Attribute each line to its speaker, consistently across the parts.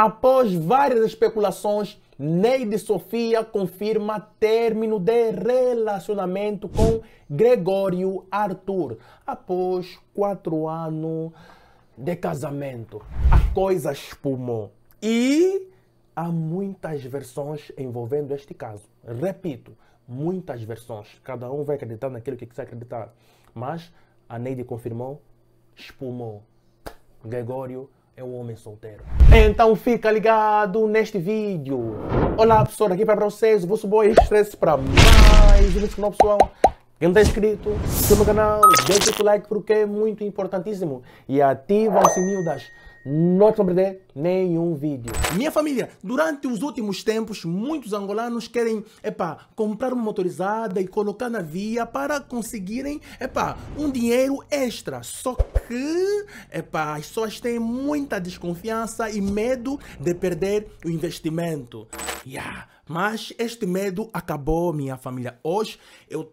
Speaker 1: Após várias especulações, Neide Sofia confirma término de relacionamento com Gregório Arthur após quatro anos de casamento. A coisa espumou e há muitas versões envolvendo este caso. Repito, muitas versões. Cada um vai acreditar naquilo que quiser acreditar. Mas a Neide confirmou, espumou. Gregório é o homem solteiro. Então fica ligado neste vídeo. Olá pessoal, aqui é para vocês, o vosso boy Estresse para mais um vídeo pessoal. Quem não está inscrito, se no canal, deixa o like porque é muito importantíssimo. E ativa o sininho das não te perder nenhum vídeo. Minha família, durante os últimos tempos, muitos angolanos querem, epá, comprar uma motorizada e colocar na via para conseguirem, epá, um dinheiro extra. Só que, epá, as pessoas têm muita desconfiança e medo de perder o investimento. Yeah. Mas este medo acabou, minha família. Hoje eu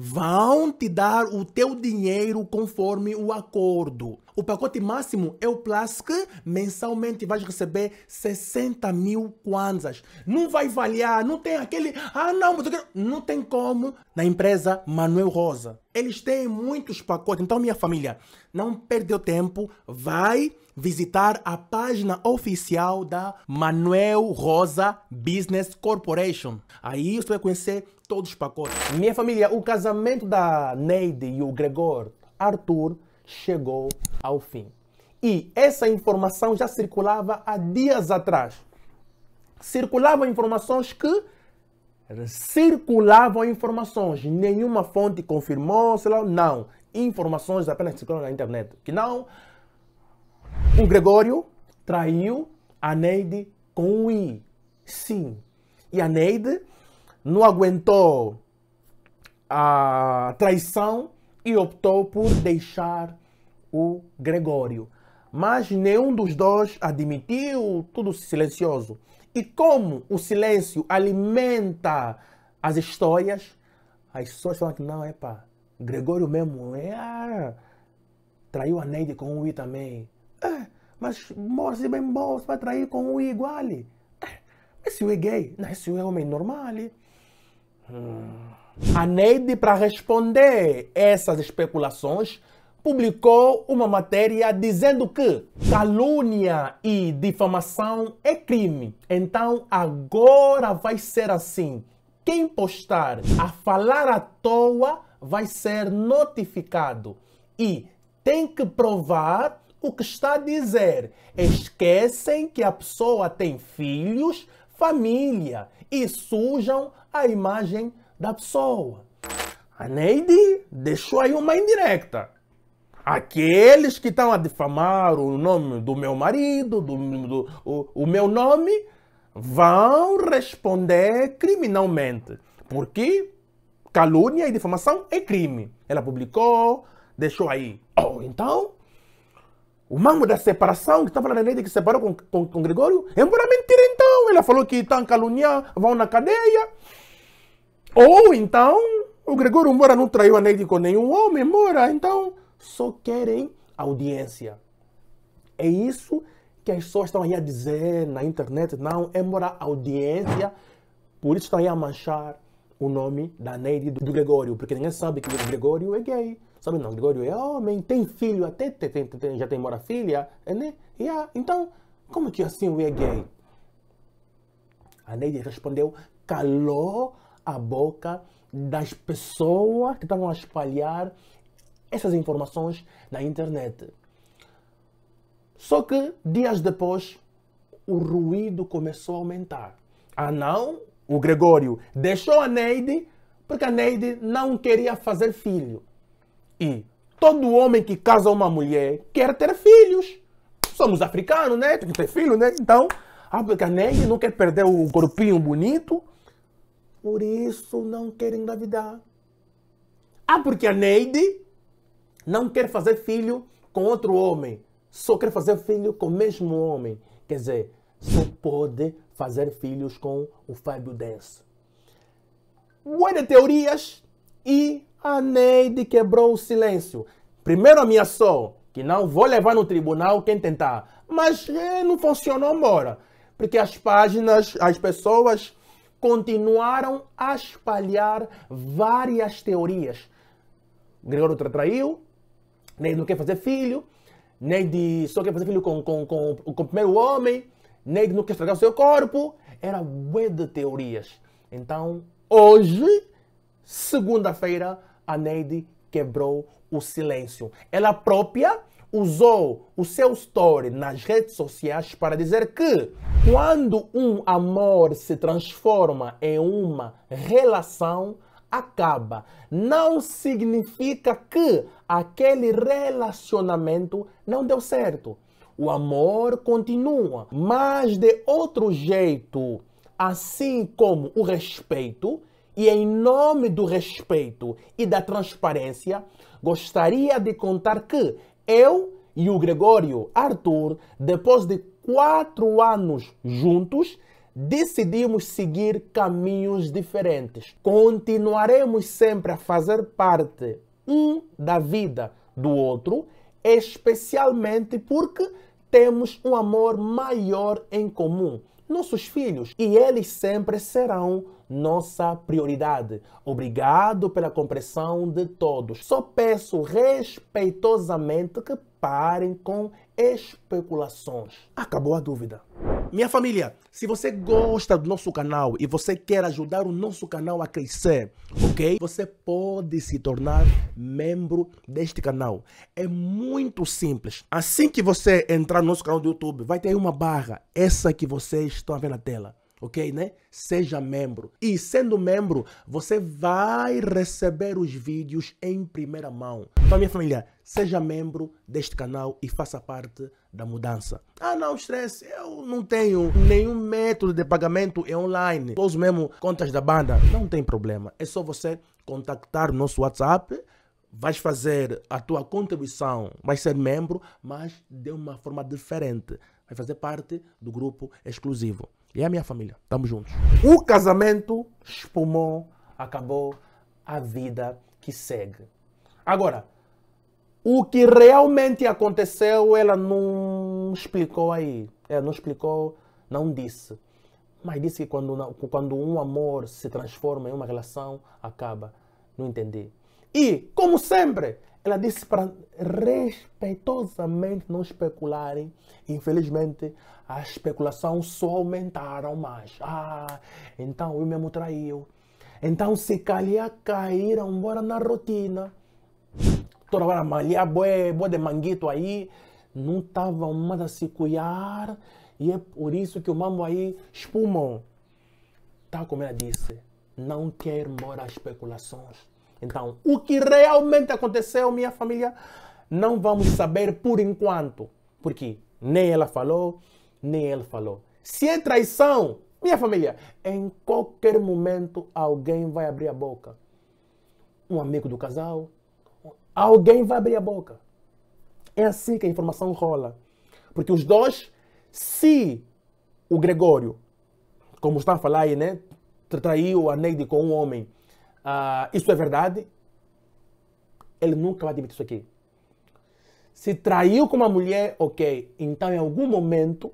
Speaker 1: vão te dar o teu dinheiro conforme o acordo. O pacote máximo é o Plus que mensalmente vais receber 60 mil kwanzas. Não vai valer não tem aquele. Ah, não, mas eu quero. Não tem como. Na empresa Manuel Rosa. Eles têm muitos pacotes. Então, minha família, não perdeu tempo. Vai visitar a página oficial da Manuel Rosa Business Corporation. Aí você vai conhecer todos os pacotes. Minha família, o casamento da Neide e o Gregor Arthur chegou ao fim. E essa informação já circulava há dias atrás. Circulavam informações que circulavam informações. Nenhuma fonte confirmou, sei lá, não. Informações apenas circulam na internet. Que não, o Gregório traiu a Neide com o I. Sim. E a Neide não aguentou a traição e optou por deixar o Gregório. Mas nenhum dos dois admitiu, tudo silencioso. E como o silêncio alimenta as histórias, as pessoas falam que não, é pá, Gregório mesmo é, ah, traiu a Neide com o I também. É, mas morre-se bem bom, você vai trair com o I igual. É, mas se o é gay, não, se o é homem normal. A Neide, para responder essas especulações, publicou uma matéria dizendo que calúnia e difamação é crime. Então agora vai ser assim. Quem postar a falar à toa vai ser notificado e tem que provar o que está a dizer. Esquecem que a pessoa tem filhos, família e sujam a imagem da pessoa. A Neide deixou aí uma indireta. Aqueles que estão a difamar o nome do meu marido, do, do o, o meu nome, vão responder criminalmente. Porque calúnia e difamação é crime. Ela publicou, deixou aí. Oh, então, o mambo da separação, que está falando a Neide que separou com, com, com Gregório, é uma mentira então. Ela falou que estão tá caluniando, vão na cadeia. Ou então, o Gregório Moura não traiu a Neide com nenhum homem, Moura. Então, só querem audiência. É isso que as pessoas estão aí a dizer na internet. Não, é Mora audiência. Por isso estão aí a manchar o nome da Neide do Gregório, porque ninguém sabe que o Gregório é gay. Sabe não, Gregório é homem, tem filho, até tem, tem, já tem mora filha, é, né? Yeah. Então, como que assim o é gay? A Neide respondeu, calou a boca das pessoas que estavam a espalhar essas informações na internet. Só que, dias depois, o ruído começou a aumentar. Ah não, o Gregório deixou a Neide porque a Neide não queria fazer filho. E todo homem que casa uma mulher quer ter filhos. Somos africanos, né? Tem que ter filho, né? Então, a negra não quer perder o corpinho bonito. Por isso não quer engravidar. Ah, porque a Neide não quer fazer filho com outro homem. Só quer fazer filho com o mesmo homem. Quer dizer, só pode fazer filhos com o Fábio Dance. Boa de teorias e a Neide quebrou o silêncio. Primeiro ameaçou que não vou levar no tribunal quem tentar, mas é, não funcionou, embora, porque as páginas, as pessoas continuaram a espalhar várias teorias. Gregório traiu, Neide não quer fazer filho, Neide só quer fazer filho com, com, com, com o primeiro homem, Neide não quer estragar o seu corpo. Era web de teorias. Então, hoje, Segunda-feira, a Neide quebrou o silêncio. Ela própria usou o seu story nas redes sociais para dizer que quando um amor se transforma em uma relação, acaba. Não significa que aquele relacionamento não deu certo. O amor continua, mas de outro jeito, assim como o respeito e em nome do respeito e da transparência, gostaria de contar que eu e o Gregório Arthur, depois de quatro anos juntos, decidimos seguir caminhos diferentes. Continuaremos sempre a fazer parte um da vida do outro, especialmente porque temos um amor maior em comum, nossos filhos, e eles sempre serão nossa prioridade. Obrigado pela compreensão de todos. Só peço respeitosamente que parem com especulações. Acabou a dúvida. Minha família, se você gosta do nosso canal e você quer ajudar o nosso canal a crescer, ok? Você pode se tornar membro deste canal. É muito simples. Assim que você entrar no nosso canal do YouTube, vai ter uma barra, essa que vocês estão vendo na tela ok, né? Seja membro. E sendo membro, você vai receber os vídeos em primeira mão. Então, minha família, seja membro deste canal e faça parte da mudança. Ah, não, estresse, eu não tenho nenhum método de pagamento é online. Eu mesmo contas da banda. Não tem problema, é só você contactar o nosso WhatsApp vais fazer a tua contribuição, vai ser membro, mas de uma forma diferente. Vai fazer parte do grupo exclusivo. E é a minha família. Tamo juntos. O casamento espumou, acabou a vida que segue. Agora, o que realmente aconteceu, ela não explicou aí. Ela não explicou, não disse. Mas disse que quando, quando um amor se transforma em uma relação, acaba. Não entendi. E, como sempre, ela disse para respeitosamente não especularem. Infelizmente, a especulação só aumentaram mais. Ah, então eu mesmo traiu. Então, se calhar caíram, embora na rotina. Toda hora malhar, boé, boé de manguito aí. Não estavam mais a se cuidar. E é por isso que o mambo aí espumam. Tal como ela disse, não quer embora as especulações. Então, o que realmente aconteceu, minha família, não vamos saber por enquanto. Porque nem ela falou, nem ele falou. Se é traição, minha família, em qualquer momento alguém vai abrir a boca. Um amigo do casal, alguém vai abrir a boca. É assim que a informação rola. Porque os dois, se o Gregório, como está a falar aí, né, traiu a Neide com um homem, ah, isso é verdade, ele nunca vai admitir isso aqui. Se traiu com uma mulher, ok. Então, em algum momento,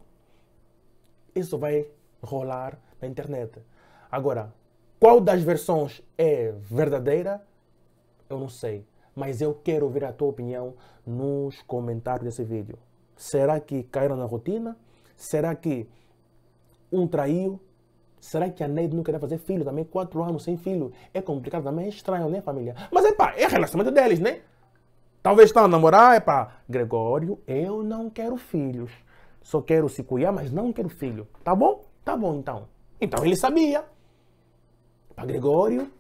Speaker 1: isso vai rolar na internet. Agora, qual das versões é verdadeira? Eu não sei. Mas eu quero ouvir a tua opinião nos comentários desse vídeo. Será que caíram na rotina? Será que um traiu, Será que a Neide não queria fazer filho também? Quatro anos sem filho. É complicado também, é estranho, né, família? Mas é pá, é relacionamento deles, né? Talvez estão tá a namorar, é pá. Gregório, eu não quero filhos. Só quero se cuidar, mas não quero filho. Tá bom? Tá bom então. Então ele sabia. Para Gregório,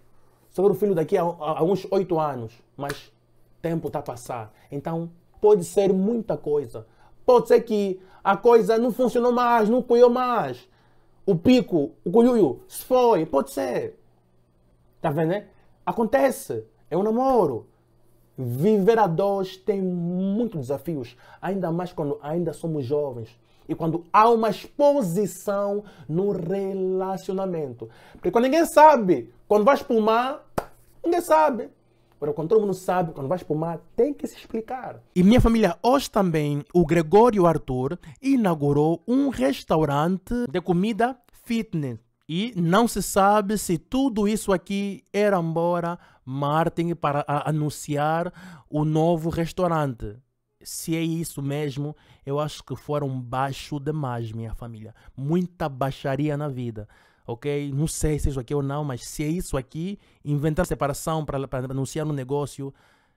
Speaker 1: só quero filho daqui a, a, a uns oito anos. Mas tempo está a passar. Então pode ser muita coisa. Pode ser que a coisa não funcionou mais, não cuidou mais o pico, o colhuio, se foi, pode ser. Tá vendo, né? Acontece. É um namoro. Viver a dois tem muitos desafios, ainda mais quando ainda somos jovens. E quando há uma exposição no relacionamento. Porque quando ninguém sabe, quando vais para o mar, ninguém sabe. O quando todo mundo sabe, quando vai para o mar, tem que se explicar. E minha família, hoje também, o Gregório Arthur inaugurou um restaurante de comida fitness. E não se sabe se tudo isso aqui era embora marketing para anunciar o novo restaurante. Se é isso mesmo, eu acho que foram baixo demais, minha família. Muita baixaria na vida ok? Não sei se é isso aqui é ou não, mas se é isso aqui, inventar separação para anunciar no um negócio,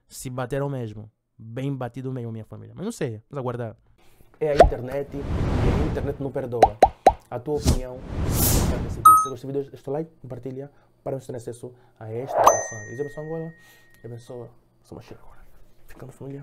Speaker 1: se bateram mesmo. Bem batido mesmo, minha família. Mas não sei, vamos aguardar. É a internet e a internet não perdoa. A tua opinião. Se gostou do vídeo, deixa o like, compartilha para nos ter acesso a esta ação. E é Angola. versão agora. É a versão. Sou agora. Ficamos, família.